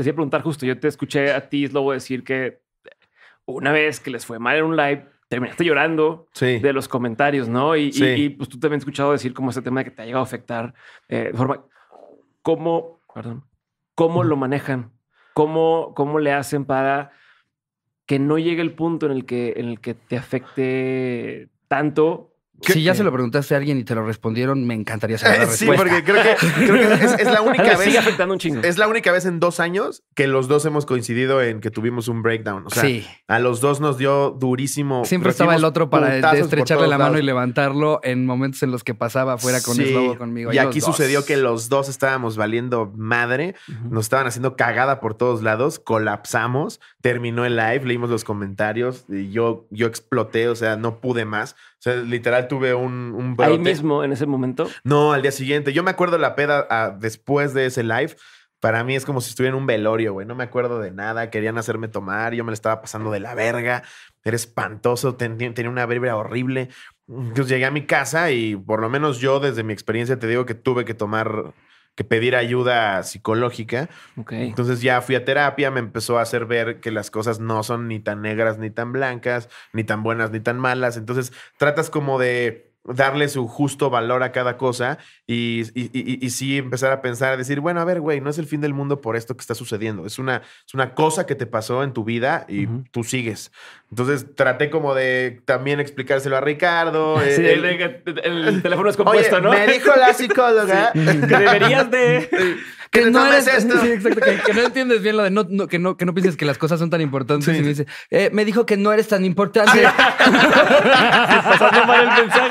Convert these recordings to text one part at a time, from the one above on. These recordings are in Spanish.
les a preguntar justo, yo te escuché a ti, Slobo, decir que una vez que les fue mal en un live, terminaste llorando de los comentarios, ¿no? Y, pues tú también has escuchado decir cómo ese tema de que te ha llegado a afectar eh, de forma... ¿Cómo, perdón, cómo lo manejan? ¿Cómo, ¿Cómo le hacen para que no llegue el punto en el que, en el que te afecte tanto si ya se lo preguntaste a alguien y te lo respondieron, me encantaría saber la eh, respuesta. Sí, porque creo que, es, la única vez. afectando un chingo. Es la única vez en dos años que los dos hemos coincidido en que tuvimos un breakdown. O sea, a los dos nos dio durísimo. Siempre estaba el otro para estrecharle la mano y levantarlo en momentos en los que pasaba fuera con sí. el conmigo. Y, aquí sucedió que los dos estábamos valiendo madre, nos estaban haciendo cagada por todos lados, colapsamos, terminó el live, leímos los comentarios, y yo, yo exploté, o sea, no pude más sea, literal tuve un, Ahí mismo, en ese momento. No, al día siguiente. Yo me acuerdo la peda ah, después de ese live. Para mí es como si estuviera en un velorio, güey. No me acuerdo de nada. Querían hacerme tomar. Yo me la estaba pasando de la verga. Era espantoso. tenía una verga horrible. Entonces llegué a mi casa y por lo menos yo, desde mi experiencia, te digo que tuve que tomar que pedir ayuda psicológica. Entonces ya fui a terapia, me empezó a hacer ver que las cosas no son ni tan negras, ni tan blancas, ni tan buenas, ni tan malas. Entonces tratas como de darle su justo valor a cada cosa y, y, sí empezar a pensar, a decir, bueno, a ver, güey, no es el fin del mundo por esto que está sucediendo, es una, es una cosa que te pasó en tu vida y tú sigues. Entonces traté como de también explicárselo a Ricardo. Eh, eh, el, teléfono es compuesto, ¿no? Me dijo la psicóloga que deberías de... Que, no es esto. que, no entiendes bien lo de no, que, no, que no pienses que las cosas son tan importantes. Y me dice, eh, me dijo que no eres tan importante. pasando mal el mensaje.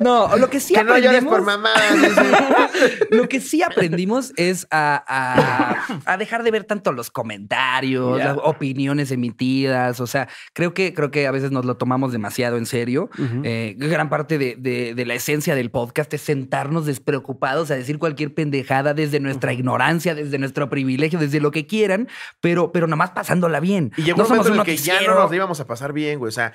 No, lo que sí aprendimos. lo que sí aprendimos es a, dejar de ver tanto los comentarios, las opiniones emitidas. O sea, creo que, creo que a veces nos lo tomamos demasiado en serio. Eh, gran parte de, la esencia del podcast es sentarnos despreocupados a decir cualquier pendejada desde nuestra ignorancia, desde nuestro privilegio, desde lo que quieran, pero, pero nada más pasándola bien. Y no que ya no nos íbamos a pasar bien, O sea,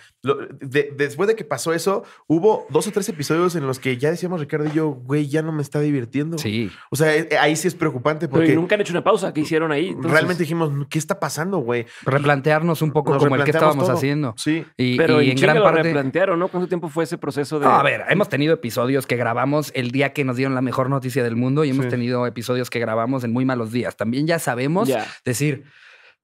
después de que pasó eso, hubo dos o tres episodios en los que ya decíamos Ricardo y yo, güey, ya no me está divirtiendo. Sí. O sea, eh, ahí sí es preocupante porque. nunca han hecho una pausa que hicieron ahí. Realmente dijimos, ¿qué está pasando, güey? Replantearnos un poco como el que estábamos haciendo. Sí. Y, Pero y en gran parte. replantearon, ¿no? ¿Cuánto tiempo fue ese proceso de.? a ver, hemos tenido episodios que grabamos el día que nos dieron la mejor noticia del mundo y hemos tenido episodios que grabamos en muy malos días. También ya sabemos decir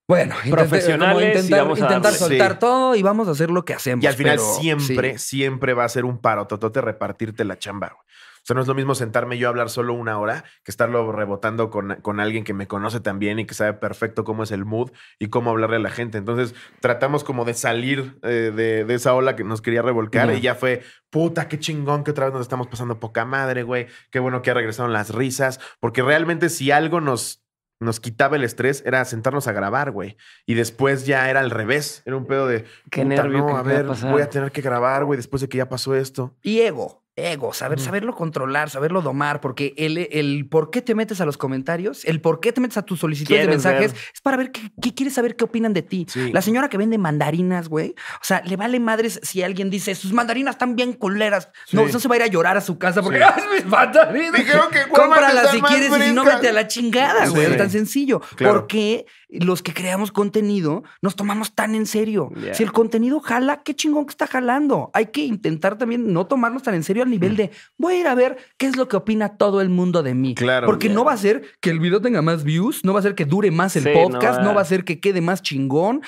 bueno, profesionales, intentar, soltar todo y vamos a hacer lo que hacemos. Y al final siempre, siempre va a ser un paro, totote, repartirte la chamba. Güey. O sea, no es lo mismo sentarme yo a hablar solo una hora que estarlo rebotando con, alguien que me conoce también y que sabe perfecto cómo es el mood y cómo hablarle a la gente. Entonces, tratamos como de salir eh, de, esa ola que nos quería revolcar y ya fue, puta, qué chingón que otra vez nos estamos pasando poca madre, güey. Qué bueno que ha regresado las risas. Porque realmente si algo nos nos quitaba el estrés era sentarnos a grabar, güey. Y después ya era al revés. Era un pedo de. Qué a ver, voy a tener que grabar, güey, después de que ya pasó esto. Y ego. Ego, saber, saberlo controlar, saberlo domar, porque el, el, por qué te metes a los comentarios, el por qué te metes a tus solicitudes de mensajes, es para ver qué, quieres saber qué opinan de ti. La señora que vende mandarinas, güey, o sea, le vale madres si alguien dice, sus mandarinas están bien culeras. No, no se va a ir a llorar a su casa porque, sí. mis mandarinas! Dijeron que si quieres, si no, vete a la chingada, güey. Es Tan sencillo. Porque los que creamos contenido nos tomamos tan en serio? Si el contenido jala, qué chingón que está jalando. Hay que intentar también no tomarnos tan en serio al nivel mm. de voy a ir a ver qué es lo que opina todo el mundo de mí. Claro. Porque no va a ser que el video tenga más views, no va a ser que dure más el podcast, no, va a ser que quede más chingón.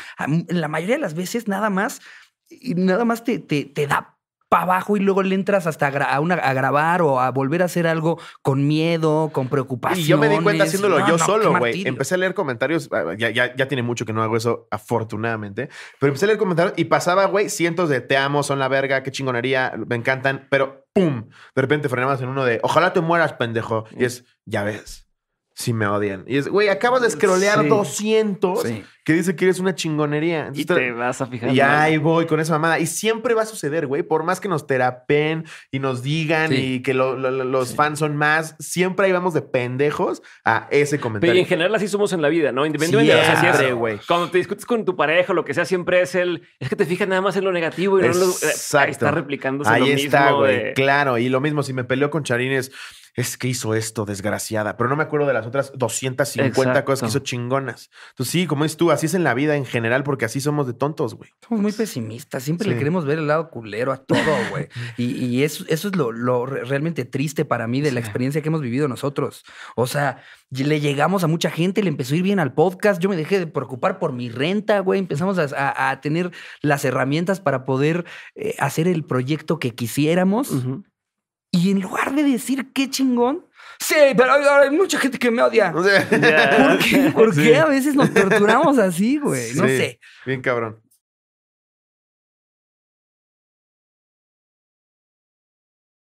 La mayoría de las veces nada más, nada más te da para abajo y luego le entras hasta a, grabar o a volver a hacer algo con miedo, con preocupación. Y yo me di cuenta haciéndolo yo solo, güey. Empecé a leer comentarios, ah, ah, ya, ya, tiene mucho que no hago eso, afortunadamente, pero empecé a leer comentarios y pasaba, güey, cientos de te amo, son la verga, qué chingonería, me encantan, pero ¡pum! De repente frenabas en uno de, ojalá te mueras, pendejo. Y mm. es, ya ves si me odian. Y es, güey, acabas de scrollear 200 que dice que eres una chingonería. y te, vas a fijar. Y ahí voy con esa mamada. Y siempre va a suceder, güey. Por más que nos terapen y nos digan y que los fans son más, siempre ahí vamos de pendejos a ese comentario. Pero en general así somos en la vida, ¿no? Independientemente de lo que sea, Cuando te discutes con tu pareja, o lo que sea, siempre es el... Es que te fijas nada más en lo negativo y no lo... Eh, ahí está replicando ahí está, güey. Claro. Y lo mismo, si me peleó con Charines es que hizo esto, desgraciada, pero no me acuerdo de las otras 250 cosas que hizo chingonas. Entonces, sí, como es tú, así es en la vida en general, porque así somos de tontos, güey. Somos muy pesimistas, siempre le queremos ver el lado culero a todo, güey. y, eso, eso es lo, realmente triste para mí de la experiencia que hemos vivido nosotros. O sea, le llegamos a mucha gente, le empezó a ir bien al podcast, yo me dejé de preocupar por mi renta, güey, empezamos a, tener las herramientas para poder eh, hacer el proyecto que quisiéramos. Y en lugar de decir qué chingón, sí, pero hay mucha gente que me odia. ¿Por qué, ¿Por a veces nos torturamos así, güey? No sé. Bien cabrón.